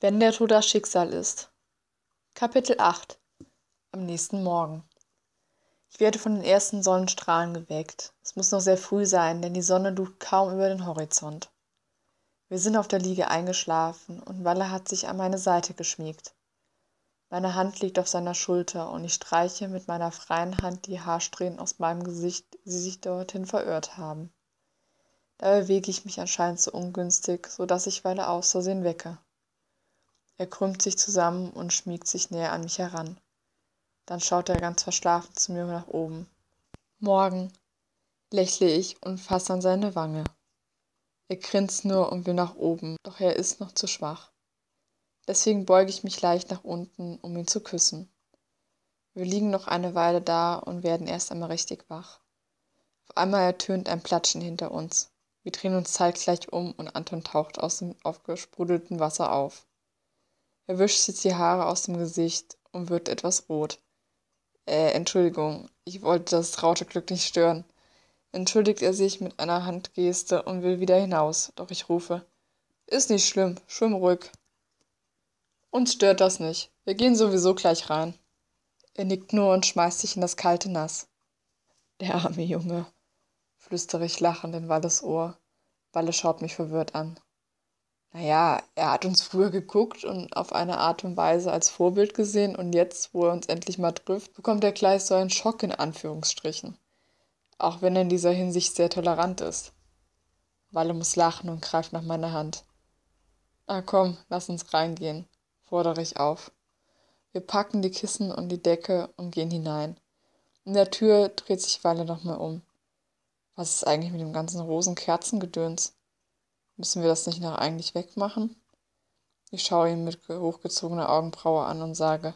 Wenn der Tod das Schicksal ist. Kapitel 8 Am nächsten Morgen. Ich werde von den ersten Sonnenstrahlen geweckt. Es muss noch sehr früh sein, denn die Sonne lugt kaum über den Horizont. Wir sind auf der Liege eingeschlafen und Walle hat sich an meine Seite geschmiegt. Meine Hand liegt auf seiner Schulter und ich streiche mit meiner freien Hand die Haarsträhnen aus meinem Gesicht, die sich dorthin verirrt haben. Da bewege ich mich anscheinend so ungünstig, so dass ich Walle aus Versehen wecke. Er krümmt sich zusammen und schmiegt sich näher an mich heran. Dann schaut er ganz verschlafen zu mir nach oben. Morgen, lächle ich und fasse an seine Wange. Er grinst nur und will nach oben, doch er ist noch zu schwach. Deswegen beuge ich mich leicht nach unten, um ihn zu küssen. Wir liegen noch eine Weile da und werden erst einmal richtig wach. Auf einmal ertönt ein Platschen hinter uns. Wir drehen uns zeitgleich um und Anton taucht aus dem aufgesprudelten Wasser auf. Er wischt sich die Haare aus dem Gesicht und wird etwas rot. Äh, Entschuldigung, ich wollte das traute Glück nicht stören. Entschuldigt er sich mit einer Handgeste und will wieder hinaus, doch ich rufe. Ist nicht schlimm, schwimm ruhig. Uns stört das nicht. Wir gehen sowieso gleich rein. Er nickt nur und schmeißt sich in das kalte Nass. Der arme Junge, flüstere ich lachend in Walles Ohr. Walle schaut mich verwirrt an naja, er hat uns früher geguckt und auf eine Art und Weise als Vorbild gesehen und jetzt, wo er uns endlich mal trifft, bekommt er gleich so einen Schock in Anführungsstrichen. Auch wenn er in dieser Hinsicht sehr tolerant ist. Walle muss lachen und greift nach meiner Hand. Ah komm, lass uns reingehen, fordere ich auf. Wir packen die Kissen und die Decke und gehen hinein. In der Tür dreht sich Walle nochmal um. Was ist eigentlich mit dem ganzen Rosenkerzengedöns? Müssen wir das nicht noch eigentlich wegmachen? Ich schaue ihn mit hochgezogener Augenbraue an und sage,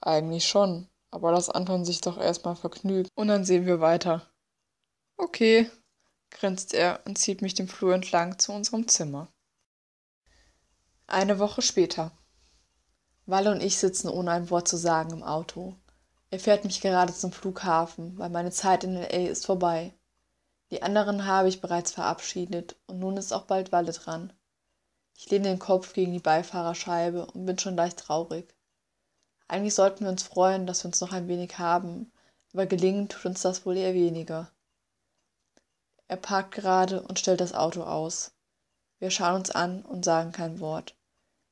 eigentlich schon, aber lass Anton sich doch erstmal vergnügen und dann sehen wir weiter. Okay, grinst er und zieht mich den Flur entlang zu unserem Zimmer. Eine Woche später. Walle und ich sitzen ohne ein Wort zu sagen im Auto. Er fährt mich gerade zum Flughafen, weil meine Zeit in LA ist vorbei. Die anderen habe ich bereits verabschiedet und nun ist auch bald Walle dran. Ich lehne den Kopf gegen die Beifahrerscheibe und bin schon leicht traurig. Eigentlich sollten wir uns freuen, dass wir uns noch ein wenig haben, aber gelingen tut uns das wohl eher weniger. Er parkt gerade und stellt das Auto aus. Wir schauen uns an und sagen kein Wort.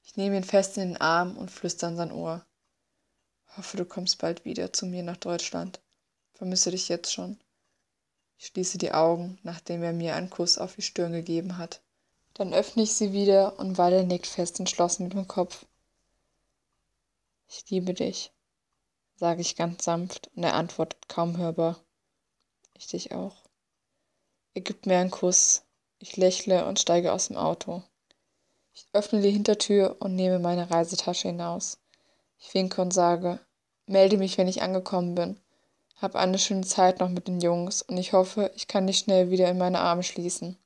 Ich nehme ihn fest in den Arm und flüstere in sein Ohr. Hoffe, du kommst bald wieder zu mir nach Deutschland. Vermisse dich jetzt schon. Ich schließe die Augen, nachdem er mir einen Kuss auf die Stirn gegeben hat. Dann öffne ich sie wieder und Weile nickt fest entschlossen mit dem Kopf. Ich liebe dich, sage ich ganz sanft und er antwortet kaum hörbar. Ich dich auch. Er gibt mir einen Kuss. Ich lächle und steige aus dem Auto. Ich öffne die Hintertür und nehme meine Reisetasche hinaus. Ich winke und sage, melde mich, wenn ich angekommen bin. Hab eine schöne Zeit noch mit den Jungs und ich hoffe, ich kann dich schnell wieder in meine Arme schließen.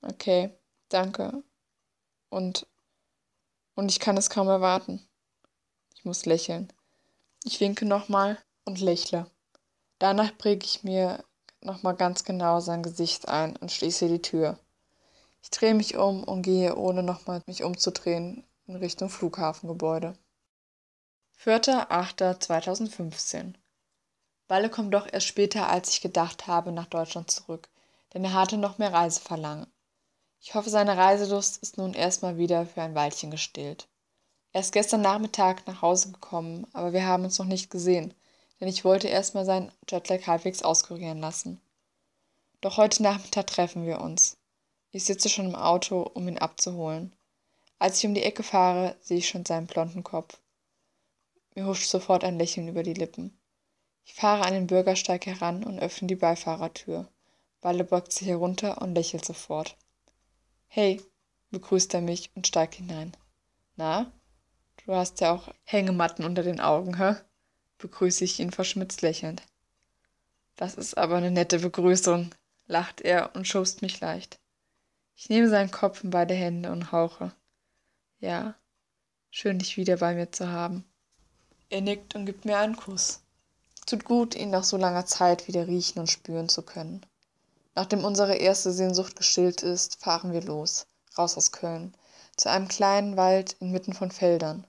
Okay, danke. Und und ich kann es kaum erwarten. Ich muss lächeln. Ich winke nochmal und lächle. Danach präge ich mir nochmal ganz genau sein Gesicht ein und schließe die Tür. Ich drehe mich um und gehe, ohne nochmal mich umzudrehen, in Richtung Flughafengebäude. 4.8.2015 Walle kommt doch erst später, als ich gedacht habe, nach Deutschland zurück, denn er hatte noch mehr Reiseverlangen. Ich hoffe, seine Reiselust ist nun erstmal wieder für ein Weilchen gestillt. Er ist gestern Nachmittag nach Hause gekommen, aber wir haben uns noch nicht gesehen, denn ich wollte erstmal sein Jetlag halbwegs auskurieren lassen. Doch heute Nachmittag treffen wir uns. Ich sitze schon im Auto, um ihn abzuholen. Als ich um die Ecke fahre, sehe ich schon seinen blonden Kopf. Mir huscht sofort ein Lächeln über die Lippen. Ich fahre an den Bürgersteig heran und öffne die Beifahrertür. Walle beugt sich herunter und lächelt sofort. Hey, begrüßt er mich und steigt hinein. Na, du hast ja auch Hängematten unter den Augen, hä? begrüße ich ihn verschmitzt lächelnd. Das ist aber eine nette Begrüßung, lacht er und schubst mich leicht. Ich nehme seinen Kopf in beide Hände und hauche. Ja, schön dich wieder bei mir zu haben. Er nickt und gibt mir einen Kuss. Tut gut, ihn nach so langer Zeit wieder riechen und spüren zu können. Nachdem unsere erste Sehnsucht gestillt ist, fahren wir los, raus aus Köln, zu einem kleinen Wald inmitten von Feldern.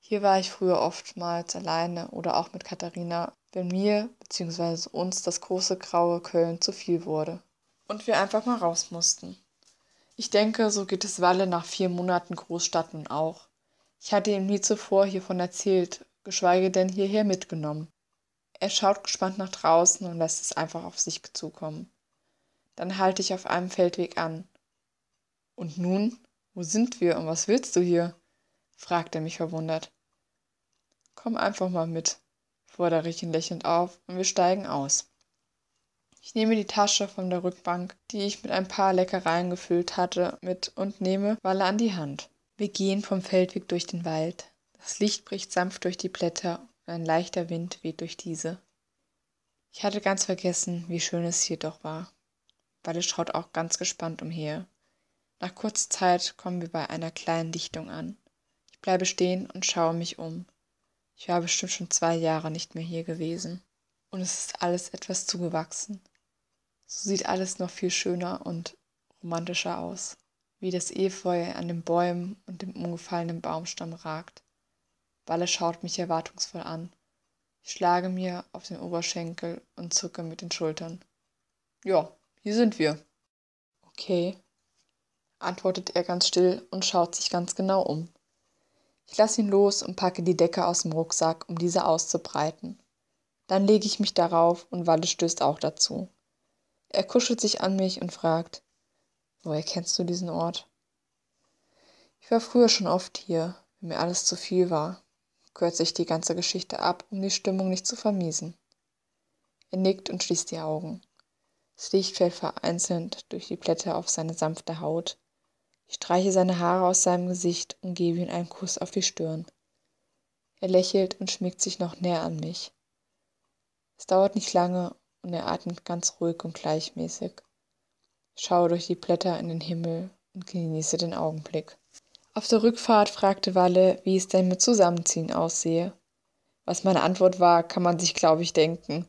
Hier war ich früher oftmals alleine oder auch mit Katharina, wenn mir bzw. uns das große graue Köln zu viel wurde und wir einfach mal raus mussten. Ich denke, so geht es Walle nach vier Monaten Großstadt nun auch. Ich hatte ihm nie zuvor hiervon erzählt, geschweige denn hierher mitgenommen. Er schaut gespannt nach draußen und lässt es einfach auf sich zukommen. Dann halte ich auf einem Feldweg an. Und nun, wo sind wir und was willst du hier? fragt er mich verwundert. Komm einfach mal mit, fordere ich ihn lächelnd auf und wir steigen aus. Ich nehme die Tasche von der Rückbank, die ich mit ein paar Leckereien gefüllt hatte, mit und nehme Walle an die Hand. Wir gehen vom Feldweg durch den Wald. Das Licht bricht sanft durch die Blätter ein leichter Wind weht durch diese. Ich hatte ganz vergessen, wie schön es hier doch war. Walle schaut auch ganz gespannt umher. Nach kurzer Zeit kommen wir bei einer kleinen Lichtung an. Ich bleibe stehen und schaue mich um. Ich war bestimmt schon zwei Jahre nicht mehr hier gewesen. Und es ist alles etwas zugewachsen. So sieht alles noch viel schöner und romantischer aus, wie das Efeu an den Bäumen und dem umgefallenen Baumstamm ragt. Walle schaut mich erwartungsvoll an. Ich schlage mir auf den Oberschenkel und zucke mit den Schultern. Ja, hier sind wir. Okay, antwortet er ganz still und schaut sich ganz genau um. Ich lasse ihn los und packe die Decke aus dem Rucksack, um diese auszubreiten. Dann lege ich mich darauf und Walle stößt auch dazu. Er kuschelt sich an mich und fragt, woher kennst du diesen Ort? Ich war früher schon oft hier, wenn mir alles zu viel war kürze ich die ganze Geschichte ab, um die Stimmung nicht zu vermiesen. Er nickt und schließt die Augen. Das Licht fällt vereinzelt durch die Blätter auf seine sanfte Haut. Ich streiche seine Haare aus seinem Gesicht und gebe ihm einen Kuss auf die Stirn. Er lächelt und schmiegt sich noch näher an mich. Es dauert nicht lange und er atmet ganz ruhig und gleichmäßig. Ich schaue durch die Blätter in den Himmel und genieße den Augenblick. Auf der Rückfahrt fragte Walle, wie es denn mit Zusammenziehen aussehe. Was meine Antwort war, kann man sich, glaube ich, denken,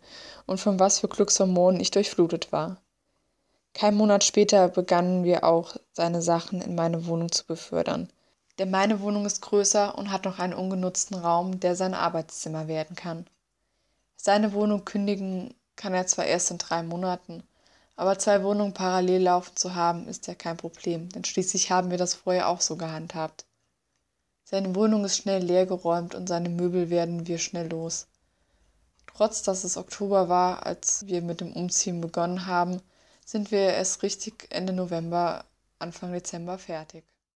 und von was für Glückshormonen ich durchflutet war. Kein Monat später begannen wir auch, seine Sachen in meine Wohnung zu befördern. Denn meine Wohnung ist größer und hat noch einen ungenutzten Raum, der sein Arbeitszimmer werden kann. Seine Wohnung kündigen kann er zwar erst in drei Monaten, aber zwei Wohnungen parallel laufen zu haben, ist ja kein Problem, denn schließlich haben wir das vorher auch so gehandhabt. Seine Wohnung ist schnell leergeräumt und seine Möbel werden wir schnell los. Trotz dass es Oktober war, als wir mit dem Umziehen begonnen haben, sind wir erst richtig Ende November, Anfang Dezember fertig.